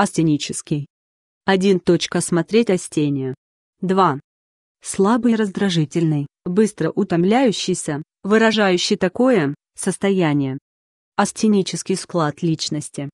Астенический. 1. Смотреть остение. 2. Слабый и раздражительный, быстро утомляющийся, выражающий такое состояние. Астенический склад личности.